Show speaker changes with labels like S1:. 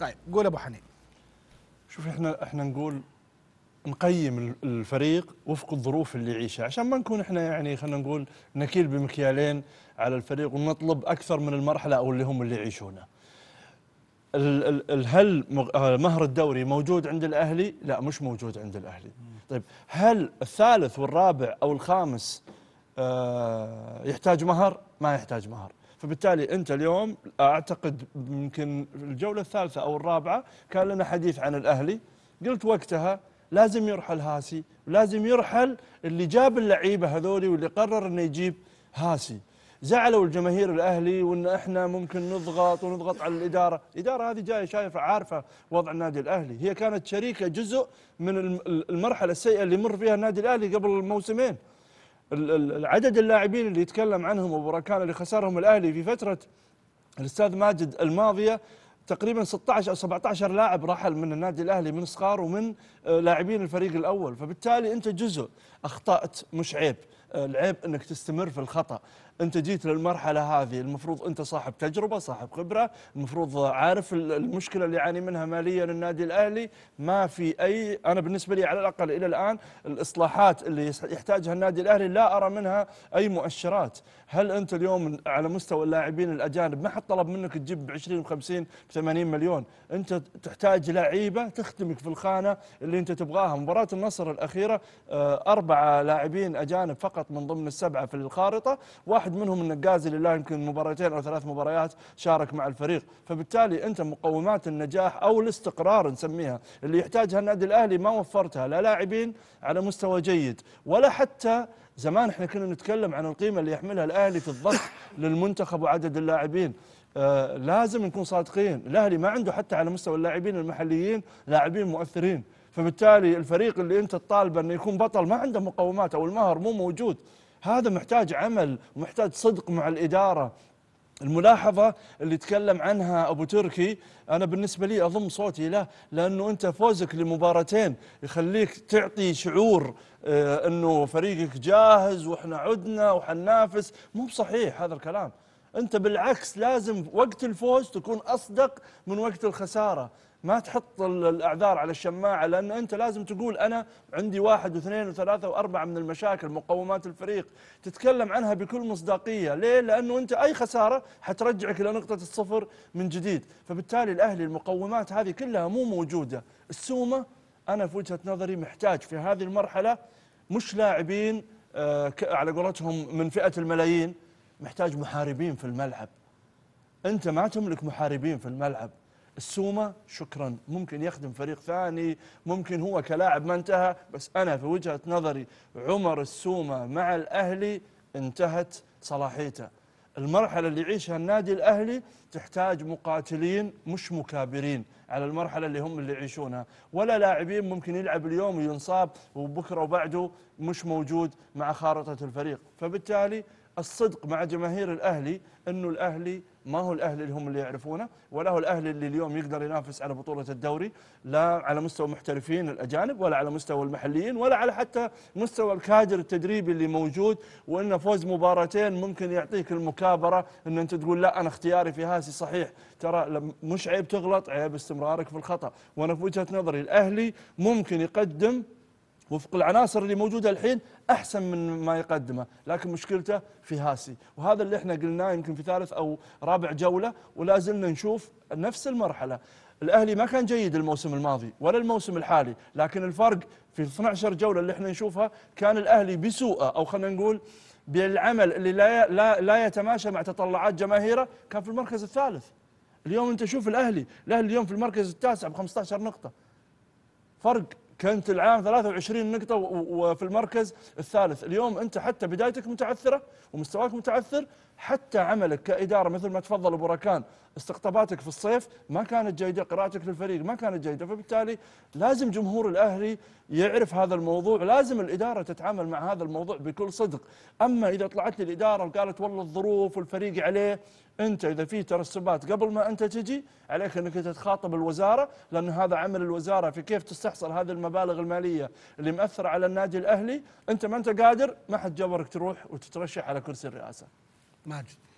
S1: طيب قول ابو حنين شوف احنا احنا نقول نقيم الفريق وفق الظروف اللي يعيشها عشان ما نكون احنا يعني خلينا نقول نكيل بمكيالين على الفريق ونطلب اكثر من المرحله او اللي هم اللي يعيشونه. هل آه، مهر الدوري موجود عند الاهلي؟ لا مش موجود عند الاهلي. طيب هل الثالث والرابع او الخامس آه، يحتاج مهر؟ ما يحتاج مهر. فبالتالي انت اليوم اعتقد يمكن الجوله الثالثه او الرابعه كان لنا حديث عن الاهلي قلت وقتها لازم يرحل هاسي ولازم يرحل اللي جاب اللعيبه هذولي واللي قرر انه يجيب هاسي زعلوا الجماهير الاهلي وان احنا ممكن نضغط ونضغط على الاداره، الاداره هذه جايه شايفه عارفه وضع النادي الاهلي، هي كانت شريكه جزء من المرحله السيئه اللي مر فيها النادي الاهلي قبل موسمين، عدد اللاعبين اللي يتكلم عنهم ابو ركان اللي خسرهم الاهلي في فتره الاستاذ ماجد الماضيه تقريبا 16 او 17 لاعب رحل من النادي الاهلي من صغار ومن آه، لاعبين الفريق الاول فبالتالي انت جزء اخطات مش عيب العيب انك تستمر في الخطا انت جيت للمرحله هذه المفروض انت صاحب تجربه صاحب خبره المفروض عارف المشكله اللي يعاني منها ماليا النادي الاهلي ما في اي انا بالنسبه لي على الاقل الى الان الاصلاحات اللي يحتاجها النادي الاهلي لا ارى منها اي مؤشرات هل انت اليوم على مستوى اللاعبين الاجانب ما حد طلب منك تجيب 20 و50 80 مليون انت تحتاج لعيبه تخدمك في الخانه اللي انت تبغاها مباراه النصر الاخيره آه، اربعه لاعبين اجانب فقط فقط من ضمن السبعه في الخارطه واحد منهم النقازي اللي له يمكن مباراتين او ثلاث مباريات شارك مع الفريق فبالتالي انت مقومات النجاح او الاستقرار نسميها اللي يحتاجها النادي الاهلي ما وفرتها لا لاعبين على مستوى جيد ولا حتى زمان احنا كنا نتكلم عن القيمه اللي يحملها الاهلي في الضغط للمنتخب وعدد اللاعبين آه لازم نكون صادقين الاهلي ما عنده حتى على مستوى اللاعبين المحليين لاعبين مؤثرين فبالتالي الفريق اللي انت تطالبه انه يكون بطل ما عنده مقومات او المهر مو موجود هذا محتاج عمل ومحتاج صدق مع الاداره الملاحظة اللي تكلم عنها أبو تركي أنا بالنسبة لي أضم صوتي له لأنه أنت فوزك لمباراتين يخليك تعطي شعور آه، أنه فريقك جاهز وإحنا عدنا وحننافس مو بصحيح هذا الكلام انت بالعكس لازم وقت الفوز تكون اصدق من وقت الخساره ما تحط الاعذار على الشماعه لان انت لازم تقول انا عندي واحد واثنين وثلاثه واربعه من المشاكل مقومات الفريق تتكلم عنها بكل مصداقيه، ليه؟ لانه انت اي خساره حترجعك الى نقطه الصفر من جديد، فبالتالي الاهلي المقومات هذه كلها مو موجوده، السومه انا في وجهه نظري محتاج في هذه المرحله مش لاعبين آه، على قولتهم من فئه الملايين محتاج محاربين في الملعب انت ما تملك محاربين في الملعب السومة شكرا ممكن يخدم فريق ثاني ممكن هو كلاعب ما انتهى بس أنا في وجهة نظري عمر السومة مع الأهلي انتهت صلاحيته المرحلة اللي يعيشها النادي الأهلي تحتاج مقاتلين مش مكابرين على المرحلة اللي هم اللي يعيشونها ولا لاعبين ممكن يلعب اليوم وينصاب وبكرة وبعده مش موجود مع خارطة الفريق فبالتالي الصدق مع جماهير الأهلي أنه الأهلي ما هو الأهلي اللي هم اللي يعرفونه ولا هو الأهلي اللي اليوم يقدر ينافس على بطولة الدوري لا على مستوى محترفين الأجانب ولا على مستوى المحليين ولا على حتى مستوى الكادر التدريبي اللي موجود وأن فوز مباراتين ممكن يعطيك المكابرة أن أنت تقول لا أنا اختياري في هاسي صحيح ترى مش عيب تغلط عيب استمرارك في الخطأ وأنا في وجهة نظري الأهلي ممكن يقدم وفق العناصر اللي موجودة الحين أحسن من ما يقدمه لكن مشكلته في هاسي وهذا اللي احنا قلناه يمكن في ثالث أو رابع جولة ولا زلنا نشوف نفس المرحلة الأهلي ما كان جيد الموسم الماضي ولا الموسم الحالي لكن الفرق في 12 جولة اللي احنا نشوفها كان الأهلي بسوءه أو خلينا نقول بالعمل اللي لا, لا, لا يتماشى مع تطلعات جماهيره كان في المركز الثالث اليوم انت شوف الاهلي الاهلي اليوم في المركز التاسع ب 15 نقطه فرق كنت العام 23 نقطة وفي المركز الثالث اليوم أنت حتى بدايتك متعثرة ومستواك متعثر حتى عملك كإدارة مثل ما تفضل أبو ركان استقطاباتك في الصيف ما كانت جيدة قراءتك للفريق ما كانت جيدة فبالتالي لازم جمهور الأهلي يعرف هذا الموضوع لازم الإدارة تتعامل مع هذا الموضوع بكل صدق أما إذا طلعت لي الإدارة وقالت والله الظروف والفريق عليه أنت إذا في ترسبات قبل ما أنت تجي عليك أنك تتخاطب الوزارة لأن هذا عمل الوزارة في كيف تستحصل هذه المبالغ المالية اللي مأثرة على النادي الأهلي أنت ما أنت قادر ما حد جبرك تروح وتترشح على كرسي الرئاسة Mádio.